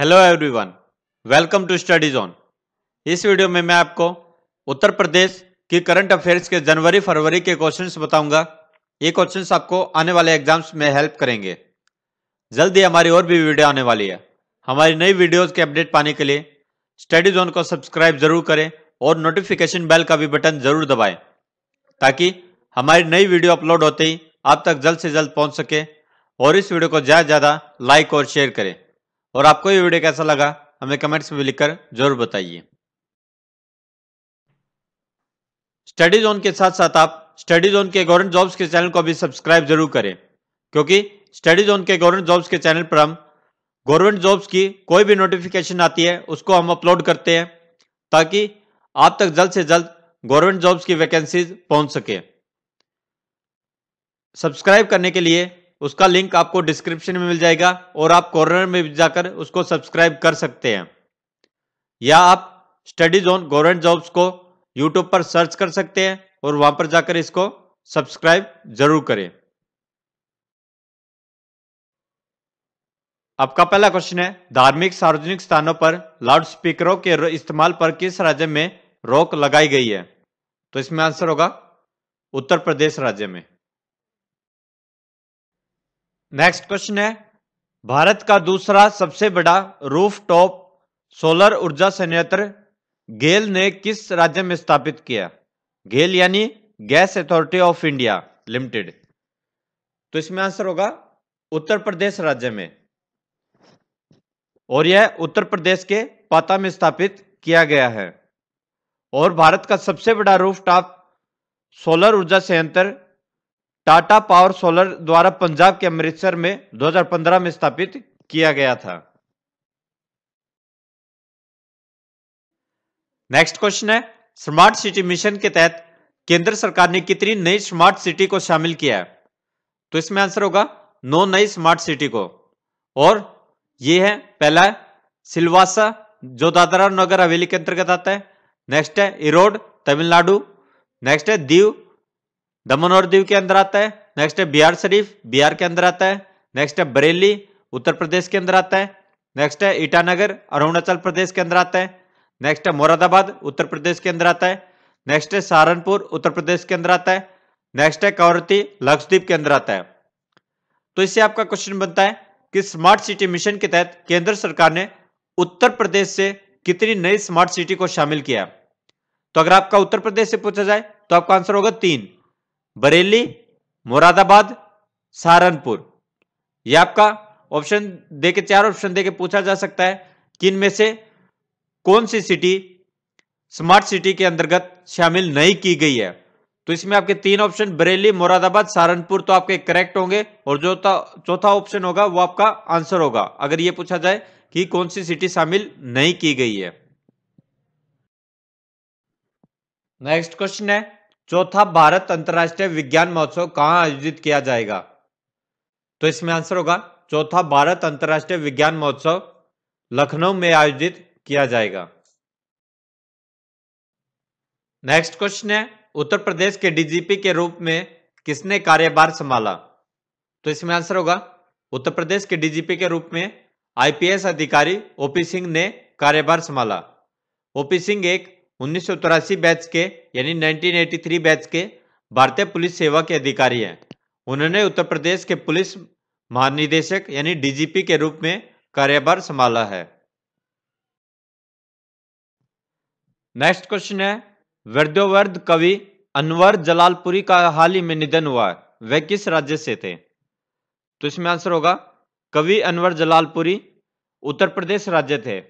hello everyone welcome to study zone इस video में मैं आपको उत्तर प्रदेश की करंट अफेयर्स के जनवरी फरवरी के क्वेश्चंस बताऊंगा ये क्वेश्चंस आपको आने वाले एग्जाम्स में हेल्प करेंगे जल्दी हमारी और भी वीडियो आने वाली है हमारी नई वीडियोस के अपडेट पाने के लिए स्टडी जोन को सब्सक्राइब जरूर करें और नोटिफिकेशन बेल का भी बटन जरूर दबाएं ताकि हमारी नई वीडियो अपलोड होते ही आप तक जल्द से जल्द पहुंच सके और इस वीडियो को ज़्यादा से ज़्यादा लाइक और शेयर करें और आपको ये वीडियो कैसा लगा हमें कमेंट्स में लिखकर जरूर बताइए स्टडी जोन के साथ साथ आप स्टडी जोन के गवर्नमेंट जॉब्स के चैनल को भी सब्सक्राइब जरूर करें क्योंकि स्टडी जोन के गवर्नमेंट जॉब्स के चैनल पर हम गवर्नमेंट जॉब्स की कोई भी नोटिफिकेशन आती है उसको हम अपलोड करते हैं ताकि आप तक जल्द से जल्द गवर्नमेंट जॉब्स की वैकेंसीज पहुंच सके सब्सक्राइब करने के लिए उसका लिंक आपको डिस्क्रिप्शन में मिल जाएगा और आप कॉर्नर में जाकर उसको सब्सक्राइब कर सकते हैं या आप स्टडीज ऑन गवर्नमेंट जॉब्स को यूट्यूब पर सर्च कर सकते हैं और वहां पर जाकर इसको सब्सक्राइब जरूर करें आपका पहला क्वेश्चन है धार्मिक सार्वजनिक स्थानों पर लाउड स्पीकरों के इस्तेमाल पर किस राज्य में रोक लगाई गई है तो इसमें आंसर होगा उत्तर प्रदेश राज्य में नेक्स्ट क्वेश्चन है भारत का दूसरा सबसे बड़ा रूफटॉप सोलर ऊर्जा संयंत्र गेल ने किस राज्य में स्थापित किया गेल यानी gas authority of India limited तो इसमें आंसर होगा उत्तर प्रदेश राज्य में और यह उत्तर प्रदेश के पाता में स्थापित किया गया है और भारत का सबसे बड़ा रूफटॉप सोलर ऊर्जा संयंत्र टाटा पावर सोलर द्वारा पंजाब के अमृतसर में 2015 में स्थापित किया गया था नेक्स्ट क्वेश्चन है स्मार्ट सिटी मिशन के तहत केंद्र सरकार ने कितनी नई स्मार्ट सिटी को शामिल किया है तो इसमें आंसर होगा नौ नई स्मार्ट सिटी को और ये है पहला सिलवासा जो दादरा नगर हवेली के अंतर्गत आता है नेक्स्ट है इरोड तमिलनाडु नेक्स्ट है दीव दमन और दीव के अंदर आता है नेक्स्ट है बिहार शरीफ बिहार के अंदर आता है नेक्स्ट है बरेली उत्तर प्रदेश के अंदर आता है नेक्स्ट है ईटानगर अरुणाचल प्रदेश के अंदर आता है नेक्स्ट है मुरादाबाद उत्तर प्रदेश के अंदर आता है नेक्स्ट है सहारनपुर उत्तर प्रदेश के अंदर आता है नेक्स्ट है कवरती लक्षद्वीप के अंदर आता है तो इससे आपका क्वेश्चन बनता है कि स्मार्ट सिटी मिशन के तहत केंद्र सरकार ने उत्तर प्रदेश से कितनी नई स्मार्ट सिटी को शामिल किया तो अगर आपका उत्तर प्रदेश से पूछा जाए तो आपका आंसर होगा तीन बरेली मुरादाबाद सहारनपुर यह आपका ऑप्शन देके चार ऑप्शन देके पूछा जा सकता है कि इनमें से कौन सी सिटी स्मार्ट सिटी के अंतर्गत शामिल नहीं की गई है तो इसमें आपके तीन ऑप्शन बरेली मुरादाबाद सहारनपुर तो आपके करेक्ट होंगे और जो चौथा ऑप्शन होगा वो आपका आंसर होगा अगर ये पूछा जाए कि कौन सी सिटी शामिल नहीं की गई है नेक्स्ट क्वेश्चन है चौथा भारत अंतर्राष्ट्रीय विज्ञान महोत्सव कहां आयोजित किया जाएगा तो इसमें आंसर होगा चौथा भारत अंतर्राष्ट्रीय विज्ञान महोत्सव लखनऊ में आयोजित किया जाएगा नेक्स्ट क्वेश्चन है उत्तर प्रदेश के डीजीपी के रूप में किसने कार्यभार संभाला तो इसमें आंसर होगा उत्तर प्रदेश के डीजीपी के रूप में आईपीएस अधिकारी ओपी सिंह ने कार्यभार संभाला ओपी सिंह एक उन्नीस बैच के यानी 1983 बैच के भारतीय पुलिस सेवा के अधिकारी हैं उन्होंने उत्तर प्रदेश के पुलिस महानिदेशक यानी डीजीपी के रूप में कार्यभार संभाला है नेक्स्ट क्वेश्चन है वर्द्योवर्ध कवि अनवर जलालपुरी का हाल ही में निधन हुआ वह किस राज्य से थे तो इसमें आंसर होगा कवि अनवर जलालपुरी उत्तर प्रदेश राज्य थे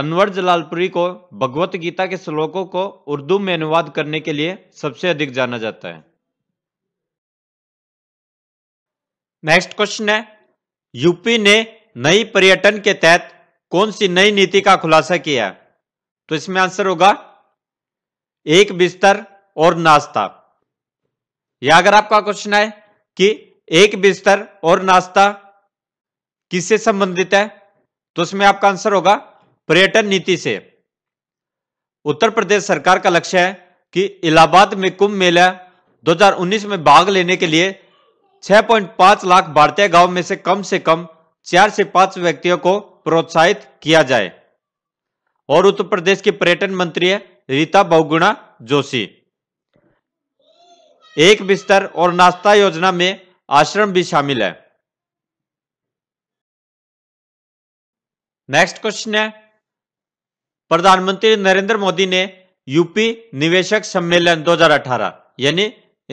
अनवर जलालपुरी को भगवत गीता के श्लोकों को उर्दू में अनुवाद करने के लिए सबसे अधिक जाना जाता है नेक्स्ट क्वेश्चन है यूपी ने नई पर्यटन के तहत कौन सी नई नीति का खुलासा किया है तो इसमें आंसर होगा एक बिस्तर और नाश्ता या अगर आपका क्वेश्चन है कि एक बिस्तर और नाश्ता किससे संबंधित है तो इसमें आपका आंसर होगा पर्यटन नीति से उत्तर प्रदेश सरकार का लक्ष्य है कि इलाहाबाद में कुंभ मेला 2019 में भाग लेने के लिए 6.5 लाख भारतीय गांव में से कम से कम चार से पांच व्यक्तियों को प्रोत्साहित किया जाए और उत्तर प्रदेश के पर्यटन मंत्री है रीता बहुगुणा जोशी एक बिस्तर और नाश्ता योजना में आश्रम भी शामिल है नेक्स्ट क्वेश्चन है प्रधानमंत्री नरेंद्र मोदी ने यूपी निवेशक सम्मेलन 2018 यानी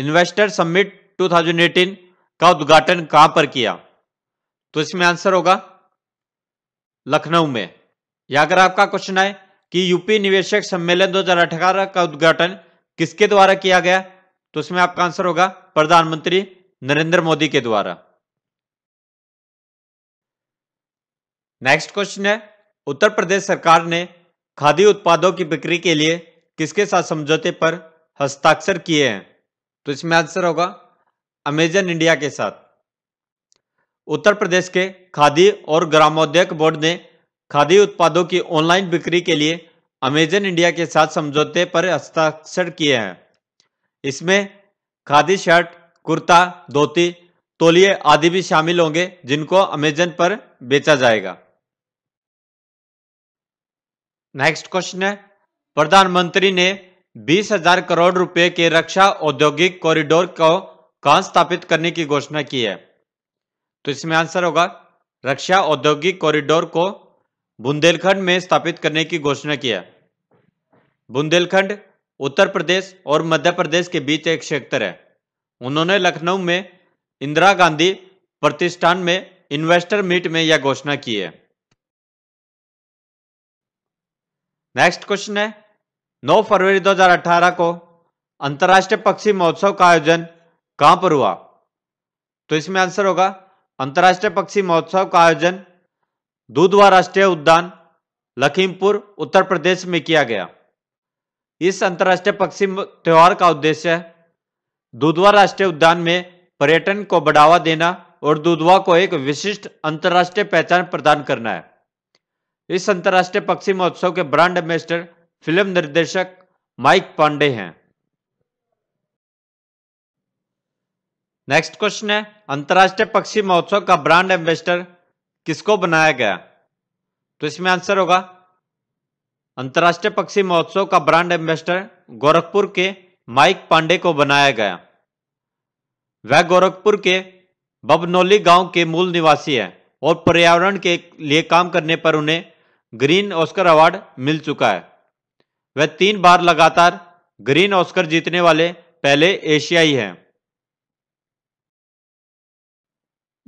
इन्वेस्टर समिट 2018 का उद्घाटन कहां पर किया तो इसमें आंसर होगा लखनऊ में या अगर आपका क्वेश्चन आए कि यूपी निवेशक सम्मेलन 2018 का उद्घाटन किसके द्वारा किया गया तो इसमें आपका आंसर होगा प्रधानमंत्री नरेंद्र मोदी के द्वारा नेक्स्ट क्वेश्चन है उत्तर प्रदेश सरकार ने खादी उत्पादों की बिक्री के लिए किसके साथ समझौते पर हस्ताक्षर किए हैं तो इसमें आंसर होगा अमेजन इंडिया के साथ उत्तर प्रदेश के खादी और ग्रामोद्योग बोर्ड ने खादी उत्पादों की ऑनलाइन बिक्री के लिए अमेजन इंडिया के साथ समझौते पर हस्ताक्षर किए हैं इसमें खादी शर्ट कुर्ता धोती तोलिए आदि भी शामिल होंगे जिनको अमेजन पर बेचा जाएगा नेक्स्ट क्वेश्चन है प्रधानमंत्री ने बीस हजार करोड़ रुपए के रक्षा औद्योगिक कॉरिडोर को कहा स्थापित करने की घोषणा की है तो इसमें आंसर होगा रक्षा औद्योगिक कॉरिडोर को बुंदेलखंड में स्थापित करने की घोषणा की है बुंदेलखंड उत्तर प्रदेश और मध्य प्रदेश के बीच एक क्षेत्र है उन्होंने लखनऊ में इंदिरा गांधी प्रतिष्ठान में इन्वेस्टर मीट में यह घोषणा की है नेक्स्ट क्वेश्चन है 9 फरवरी 2018 को अंतर्राष्ट्रीय पक्षी महोत्सव का आयोजन कहां पर हुआ तो इसमें आंसर होगा अंतर्राष्ट्रीय पक्षी महोत्सव का आयोजन दूधवा राष्ट्रीय उद्यान लखीमपुर उत्तर प्रदेश में किया गया इस अंतर्राष्ट्रीय पक्षी त्यौहार का उद्देश्य दूधवा राष्ट्रीय उद्यान में पर्यटन को बढ़ावा देना और दूधवा को एक विशिष्ट अंतर्राष्ट्रीय पहचान प्रदान करना है इस अंतर्राष्ट्रीय पक्षी महोत्सव के ब्रांड एम्बेसडर फिल्म निर्देशक माइक पांडे हैं नेक्स्ट क्वेश्चन है अंतर्राष्ट्रीय पक्षी महोत्सव का ब्रांड एम्बेसडर किसको बनाया गया तो इसमें आंसर होगा अंतर्राष्ट्रीय पक्षी महोत्सव का ब्रांड एम्बेसडर गोरखपुर के माइक पांडे को बनाया गया वह गोरखपुर के बबनौली गांव के मूल निवासी है और पर्यावरण के लिए काम करने पर उन्हें ग्रीन ऑस्कर अवार्ड मिल चुका है वह तीन बार लगातार ग्रीन ऑस्कर जीतने वाले पहले एशियाई हैं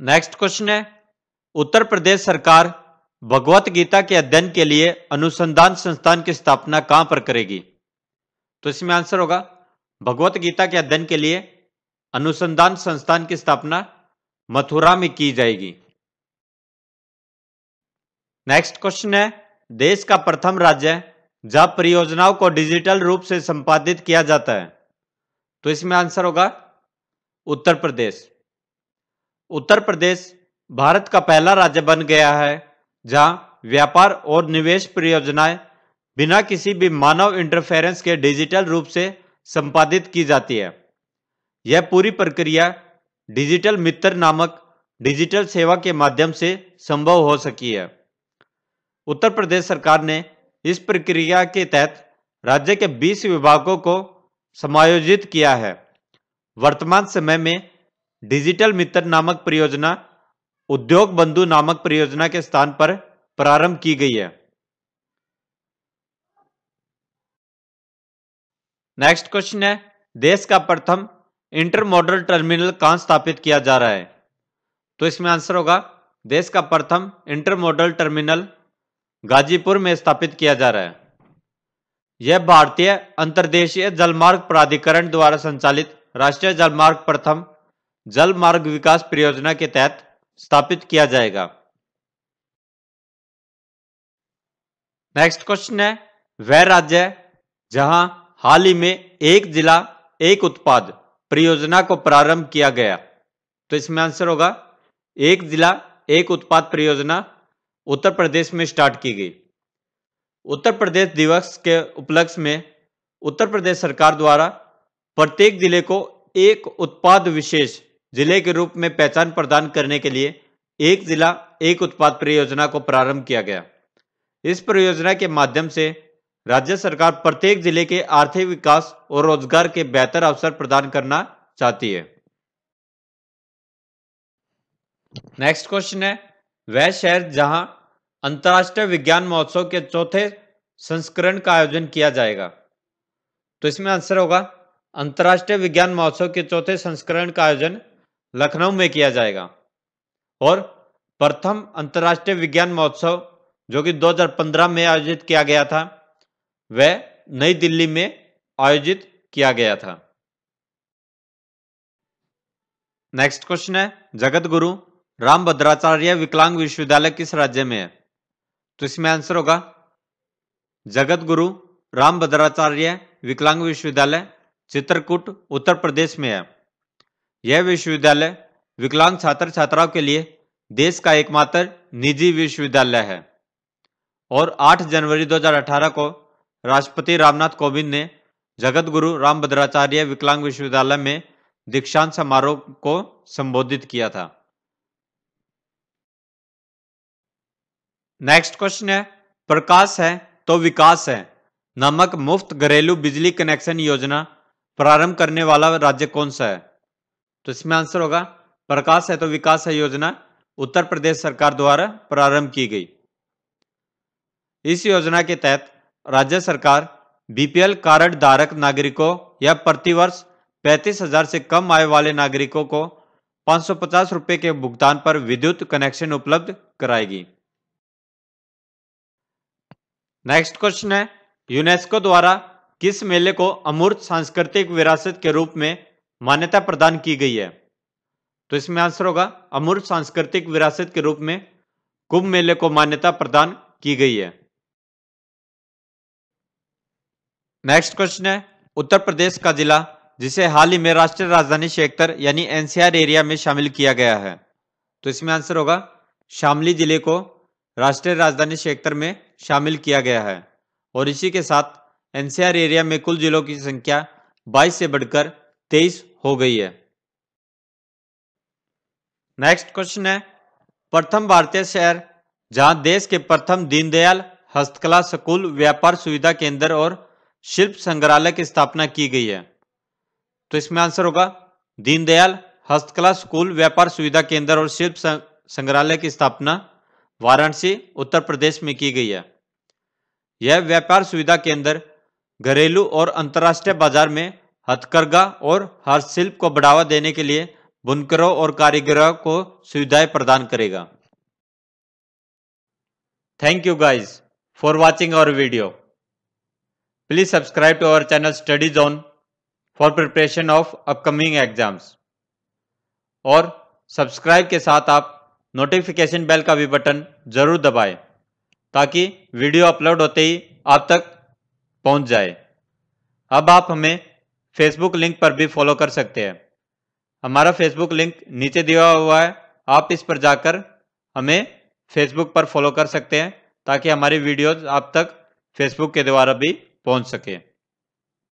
नेक्स्ट क्वेश्चन है उत्तर प्रदेश सरकार भगवत गीता के अध्ययन के लिए अनुसंधान संस्थान की स्थापना कहां पर करेगी तो इसमें आंसर होगा भगवत गीता के अध्ययन के लिए अनुसंधान संस्थान की स्थापना मथुरा में की जाएगी नेक्स्ट क्वेश्चन है देश का प्रथम राज्य जब परियोजनाओं को डिजिटल रूप से संपादित किया जाता है तो इसमें आंसर होगा उत्तर प्रदेश उत्तर प्रदेश भारत का पहला राज्य बन गया है जहां व्यापार और निवेश परियोजनाएं बिना किसी भी मानव इंटरफेरेंस के डिजिटल रूप से संपादित की जाती है यह पूरी प्रक्रिया डिजिटल मित्र नामक डिजिटल सेवा के माध्यम से संभव हो सकी है उत्तर प्रदेश सरकार ने इस प्रक्रिया के तहत राज्य के 20 विभागों को समायोजित किया है वर्तमान समय में डिजिटल मित्र नामक परियोजना उद्योग बंधु नामक परियोजना के स्थान पर प्रारंभ की गई है नेक्स्ट क्वेश्चन है देश का प्रथम इंटर मॉडल टर्मिनल कहां स्थापित किया जा रहा है तो इसमें आंसर होगा देश का प्रथम इंटर मॉडल टर्मिनल गाजीपुर में स्थापित किया जा रहा है यह भारतीय अंतर्देशीय जलमार्ग प्राधिकरण द्वारा संचालित राष्ट्रीय जलमार्ग प्रथम जलमार्ग विकास परियोजना के तहत स्थापित किया जाएगा नेक्स्ट क्वेश्चन है वह राज्य जहां हाल ही में एक जिला एक उत्पाद परियोजना को प्रारंभ किया गया तो इसमें आंसर होगा एक जिला एक उत्पाद परियोजना उत्तर प्रदेश में स्टार्ट की गई उत्तर प्रदेश दिवस के उपलक्ष्य में उत्तर प्रदेश सरकार द्वारा प्रत्येक जिले को एक उत्पाद विशेष जिले के रूप में पहचान प्रदान करने के लिए एक जिला एक उत्पाद परियोजना को प्रारंभ किया गया इस परियोजना के माध्यम से राज्य सरकार प्रत्येक जिले के आर्थिक विकास और रोजगार के बेहतर अवसर प्रदान करना चाहती है नेक्स्ट क्वेश्चन है वह शहर जहां अंतर्राष्ट्रीय विज्ञान महोत्सव के चौथे संस्करण का आयोजन किया जाएगा तो इसमें आंसर होगा अंतर्राष्ट्रीय विज्ञान महोत्सव के चौथे संस्करण का आयोजन लखनऊ में किया जाएगा और प्रथम अंतर्राष्ट्रीय विज्ञान महोत्सव जो कि 2015 में आयोजित किया गया था वह नई दिल्ली में आयोजित किया गया था नेक्स्ट क्वेश्चन है जगत गुरु राम भद्राचार्य विकलांग विश्वविद्यालय किस राज्य में है तो इसमें आंसर होगा जगत गुरु राम भद्राचार्य विकलांग विश्वविद्यालय चित्रकूट उत्तर प्रदेश में है यह विश्वविद्यालय विकलांग छात्र छात्राओं के लिए देश का एकमात्र निजी विश्वविद्यालय है और 8 जनवरी 2018 को राष्ट्रपति रामनाथ कोविंद ने जगत गुरु राम भद्राचार्य विकलांग विश्वविद्यालय में दीक्षांत समारोह को संबोधित किया था नेक्स्ट क्वेश्चन है प्रकाश है तो विकास है नमक मुफ्त घरेलू बिजली कनेक्शन योजना प्रारंभ करने वाला राज्य कौन सा है तो इसमें आंसर होगा प्रकाश है तो विकास है योजना उत्तर प्रदेश सरकार द्वारा प्रारंभ की गई इस योजना के तहत राज्य सरकार बीपीएल कार्ड धारक नागरिकों या प्रतिवर्ष पैंतीस हजार से कम आय वाले नागरिकों को पचास रुपए के भुगतान पर विद्युत कनेक्शन उपलब्ध कराएगी नेक्स्ट क्वेश्चन है यूनेस्को द्वारा किस मेले को अमूर्त सांस्कृतिक विरासत के रूप में मान्यता प्रदान की गई है तो इसमें आंसर होगा अमूर्त सांस्कृतिक विरासत के रूप में कुंभ मेले को मान्यता प्रदान की गई है नेक्स्ट क्वेश्चन है उत्तर प्रदेश का जिला जिसे हाल ही में राष्ट्रीय राजधानी क्षेत्र यानी एनसीआर एरिया में शामिल किया गया है तो इसमें आंसर होगा शामली जिले को राष्ट्रीय राजधानी क्षेत्र में शामिल किया गया है और इसी के साथ एनसीआर एरिया में कुल जिलों की संख्या 22 से बढ़कर 23 हो गई है नेक्स्ट क्वेश्चन है प्रथम भारतीय शहर जहां देश के प्रथम दीनदयाल हस्तकला स्कूल व्यापार सुविधा केंद्र और शिल्प संग्रहालय की स्थापना की गई है तो इसमें आंसर होगा दीनदयाल हस्तकला स्कूल व्यापार सुविधा केंद्र और शिल्प संग्रहालय की स्थापना वाराणसी उत्तर प्रदेश में की गई है यह व्यापार सुविधा केंद्र घरेलू और अंतर्राष्ट्रीय बाजार में हथकरघा और हस्तशिल्प को बढ़ावा देने के लिए बुनकरों और कारीगरों को सुविधाएं प्रदान करेगा thank you guys for watching our video please subscribe to our channel study zone for preparation of upcoming exams और सब्सक्राइब के साथ आप नोटिफिकेशन बेल का भी बटन ज़रूर दबाएं ताकि वीडियो अपलोड होते ही आप तक पहुंच जाए अब आप हमें फेसबुक लिंक पर भी फॉलो कर सकते हैं हमारा फेसबुक लिंक नीचे दिया हुआ है आप इस पर जाकर हमें फेसबुक पर फॉलो कर सकते हैं ताकि हमारी वीडियोज़ आप तक फेसबुक के द्वारा भी पहुँच सके